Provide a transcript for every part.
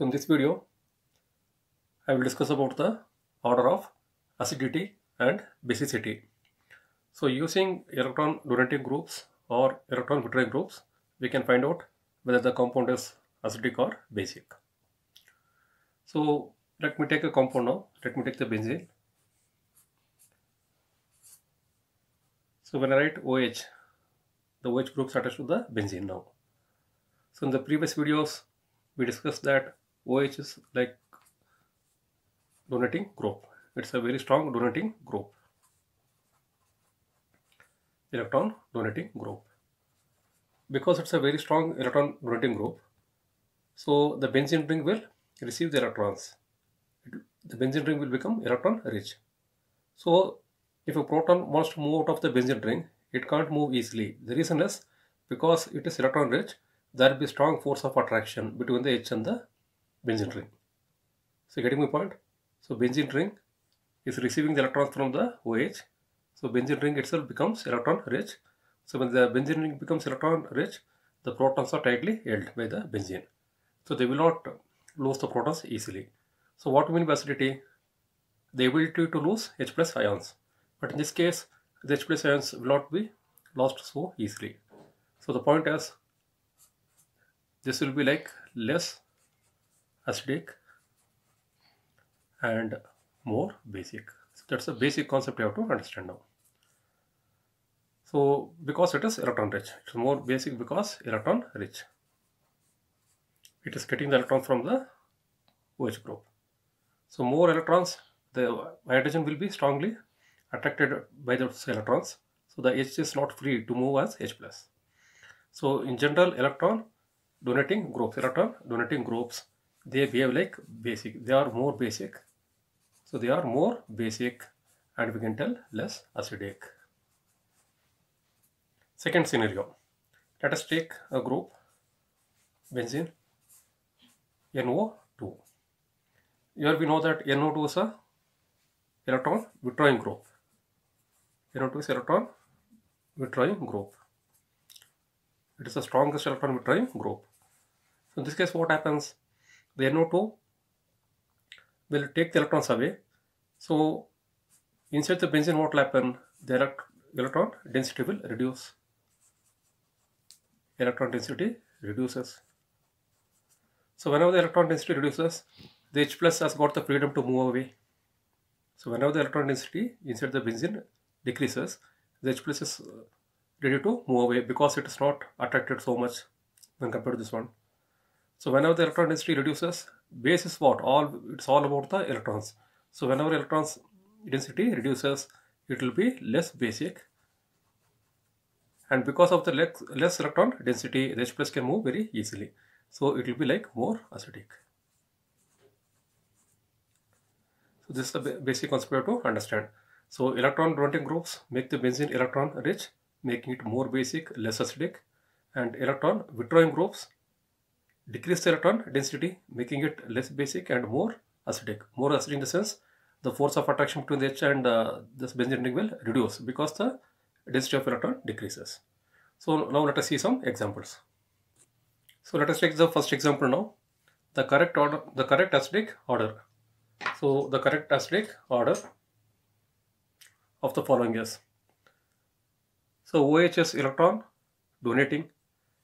So in this video, I will discuss about the order of acidity and basicity. So using electron donating groups or electron withdrawing groups, we can find out whether the compound is acidic or basic. So let me take a compound now. Let me take the benzene. So when I write OH, the OH group is attached to the benzene now. So in the previous videos, we discussed that OH is like donating group. It's a very strong donating group. Electron donating group. Because it's a very strong electron donating group, so the benzene ring will receive the electrons. The benzene ring will become electron rich. So if a proton wants to move out of the benzene ring, it can't move easily. The reason is because it is electron rich, there will be strong force of attraction between the H and the benzene ring. So getting my point? So benzene ring is receiving the electrons from the OH. So benzene ring itself becomes electron rich. So when the benzene ring becomes electron rich, the protons are tightly held by the benzene. So they will not lose the protons easily. So what we mean by acidity? The ability to lose H plus ions. But in this case, the H plus ions will not be lost so easily. So the point is, this will be like less acidic and more basic. So that's a basic concept you have to understand now. So because it is electron rich, it's more basic because electron rich. It is getting the electron from the OH group. So more electrons, the hydrogen will be strongly attracted by those electrons. So the H is not free to move as H+. plus. So in general, electron donating groups, electron donating groups they behave like basic they are more basic so they are more basic and we can tell less acidic second scenario let us take a group benzene NO2 here we know that NO2 is a electron withdrawing group NO2 is electron withdrawing group it is the strongest electron withdrawing group so in this case what happens the NO2 will take the electrons away. So inside the benzene what will happen? The electron density will reduce. Electron density reduces. So whenever the electron density reduces, the H plus has got the freedom to move away. So whenever the electron density inside the benzene decreases, the H plus is ready to move away because it is not attracted so much when compared to this one. So whenever the electron density reduces, base is what? All It's all about the electrons. So whenever electrons density reduces, it will be less basic. And because of the less, electron density, the H plus can move very easily. So it will be like more acidic. So this is the basic concept to understand. So electron donating groups make the benzene electron rich, making it more basic, less acidic. And electron withdrawing groups decreased electron density making it less basic and more acidic. More acidic in the sense the force of attraction between the H and uh, this benzene ring will reduce because the density of electron decreases. So now let us see some examples. So let us take the first example now. The correct order, the correct acidic order. So the correct acidic order of the following is. So O H is electron donating.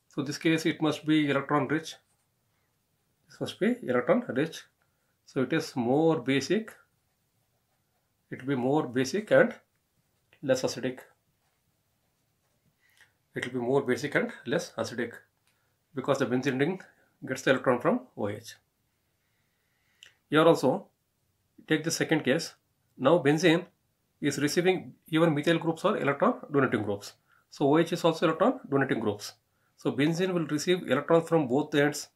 So this case it must be electron rich this must be electron rich. So it is more basic. It will be more basic and less acidic. It will be more basic and less acidic because the benzene ring gets the electron from OH. Here also, take the second case. Now benzene is receiving even methyl groups or electron donating groups. So OH is also electron donating groups. So benzene will receive electrons from both ends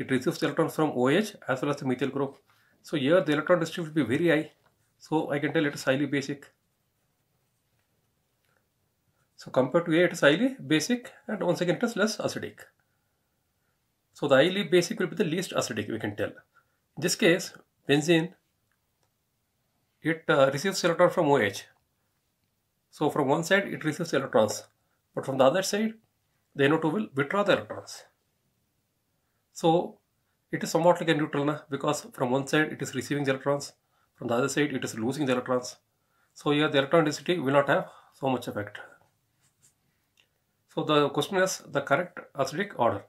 it receives electrons from OH as well as the methyl group. So here the electron distribution will be very high. So I can tell it is highly basic. So compared to A it is highly basic and once again it is less acidic. So the highly basic will be the least acidic we can tell. In this case benzene it uh, receives electrons from OH. So from one side it receives electrons but from the other side the NO2 will withdraw the electrons. So it is somewhat like a neutral na? because from one side it is receiving the electrons, from the other side it is losing the electrons. So here the electron density will not have so much effect. So the question is the correct acidic order.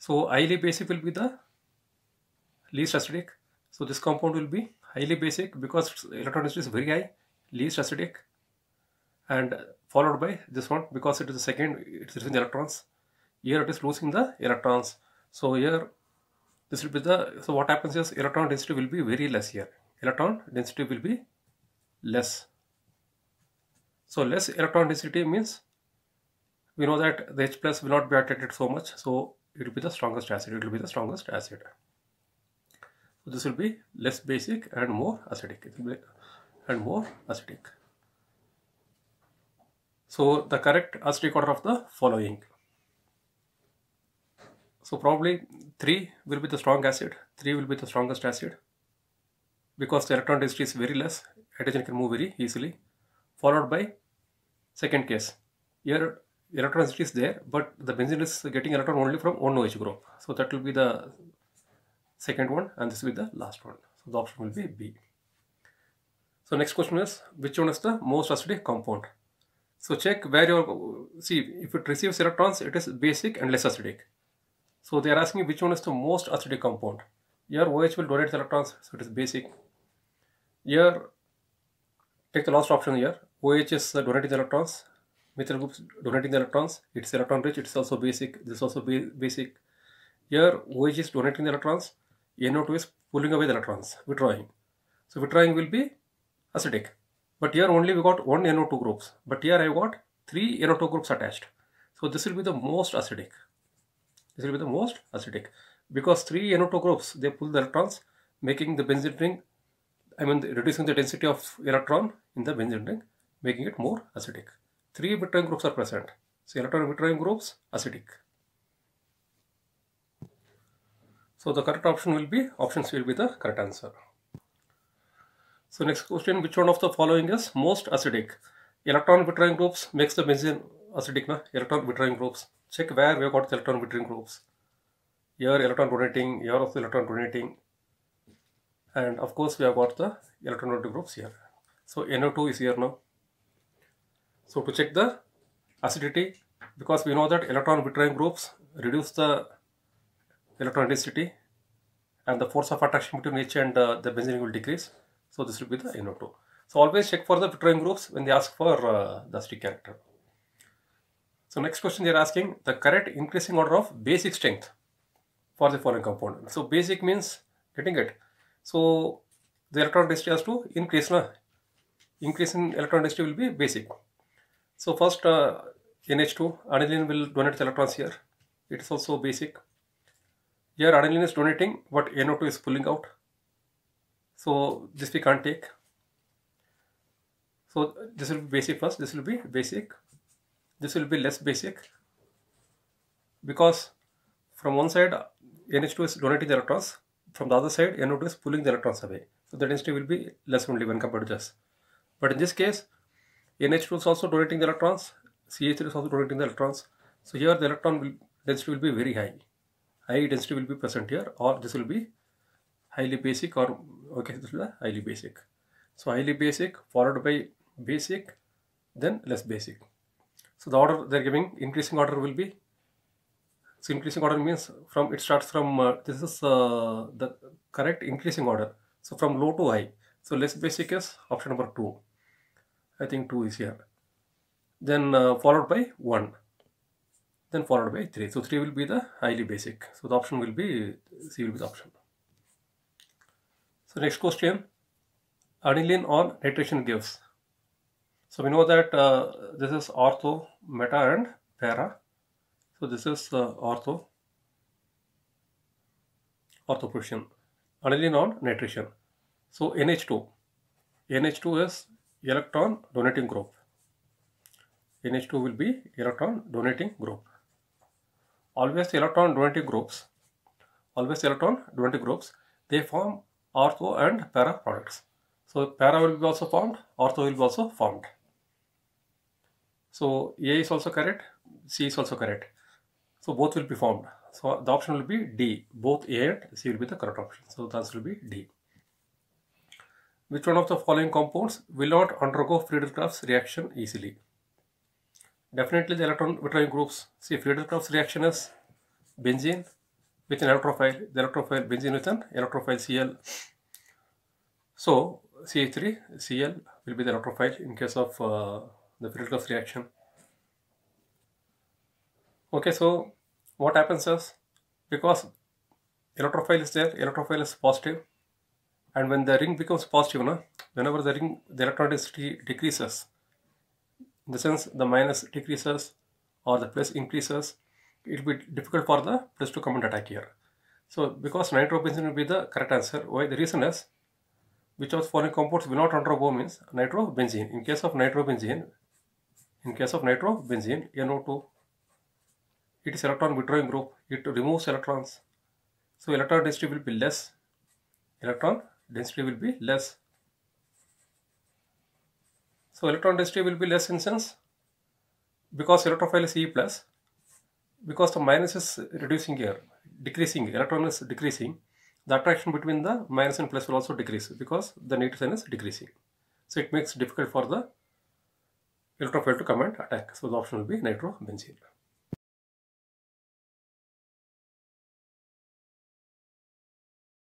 So highly basic will be the least acidic. So this compound will be highly basic because electron density is very high, least acidic and followed by this one because it is the second, it is receiving the electrons. Here it is losing the electrons. So here this will be the, so what happens is electron density will be very less here. Electron density will be less. So less electron density means we know that the H plus will not be attracted so much. So it will be the strongest acid. It will be the strongest acid. So this will be less basic and more acidic. and more acidic. So the correct acidic order of the following. So probably 3 will be the strong acid, 3 will be the strongest acid because the electron density is very less, hydrogen can move very easily followed by second case. Here electron density is there but the benzene is getting electron only from one OH group. So that will be the second one and this will be the last one. So the option will be B. So next question is which one is the most acidic compound? So check where your see if it receives electrons it is basic and less acidic. So they are asking which one is the most acidic compound. Here OH will donate electrons, so it is basic. Here, take the last option here. OH is uh, donating the electrons, methyl group donating the electrons. It's electron rich, it's also basic. This is also ba basic. Here, OH is donating the electrons, NO2 is pulling away the electrons, withdrawing. So withdrawing will be acidic. But here only we got one NO2 groups. But here I got three NO2 groups attached. So this will be the most acidic. This will be the most acidic because three electron groups they pull the electrons, making the benzene ring. I mean, reducing the density of electron in the benzene ring, making it more acidic. Three butyl groups are present. So electron butyl groups acidic. So the correct option will be options will be the correct answer. So next question, which one of the following is most acidic? Electron withdrawing groups makes the benzene acidic, na? electron withdrawing groups check where we have got the electron between groups. Here electron donating, here also electron donating. And of course we have got the electron donating groups here. So NO2 is here now. So to check the acidity, because we know that electron withdrawing groups reduce the electron density and the force of attraction between H and uh, the benzene will decrease. So this will be the NO2. So always check for the withdrawing groups when they ask for uh, the acidic character. So next question they are asking the correct increasing order of basic strength for the following compound. So basic means getting it. So the electron density has to increase. Na? Increase in electron density will be basic. So first uh, NH2, aniline will donate the electrons here. It is also basic. Here aniline is donating but NO2 is pulling out. So this we can't take. So this will be basic first, this will be basic this will be less basic because from one side NH2 is donating the electrons, from the other side NO2 is pulling the electrons away. So the density will be less only when compared to this. But in this case, NH2 is also donating the electrons, CH3 is also donating the electrons. So here the electron will, density will be very high. High density will be present here or this will be highly basic or okay this will be highly basic. So highly basic followed by basic then less basic. So the order they're giving, increasing order will be, so increasing order means from, it starts from, uh, this is uh, the correct increasing order. So from low to high. So less basic is option number 2. I think 2 is here. Then uh, followed by 1. Then followed by 3. So 3 will be the highly basic. So the option will be, C will be the option. So next question, aniline on nitration gives. So we know that uh, this is ortho meta and para. So this is uh, ortho, orthoprecision, aniline on nitration. So NH2, NH2 is electron donating group. NH2 will be electron donating group. Always electron donating groups, always electron donating groups, they form ortho and para products. So para will be also formed, ortho will be also formed. So A is also correct, C is also correct. So both will be formed. So the option will be D. Both A and C will be the correct option. So the answer will be D. Which one of the following compounds will not undergo Friedel Crafts reaction easily? Definitely the electron withdrawing groups. See Friedel Crafts reaction is benzene with an electrophile, the electrophile benzene with an electrophile Cl. So CH3 Cl will be the electrophile in case of uh, the filter of reaction. Okay, so what happens is because electrophile is there, electrophile is positive, and when the ring becomes positive, no, whenever the ring the density decreases, in the sense the minus decreases or the plus increases, it will be difficult for the plus to come and attack here. So because nitrobenzene will be the correct answer, why the reason is which of the following compounds will not undergo means nitrobenzene. In case of nitrobenzene, in case of nitrobenzene, NO2, it is electron withdrawing group. It removes electrons. So electron density will be less. Electron density will be less. So electron density will be less in sense because electrophile is E plus because the minus is reducing here, decreasing, electron is decreasing, the attraction between the minus and plus will also decrease because the negative sign is decreasing. So it makes difficult for the electrophile to come and attack. So the option will be nitrobenzene.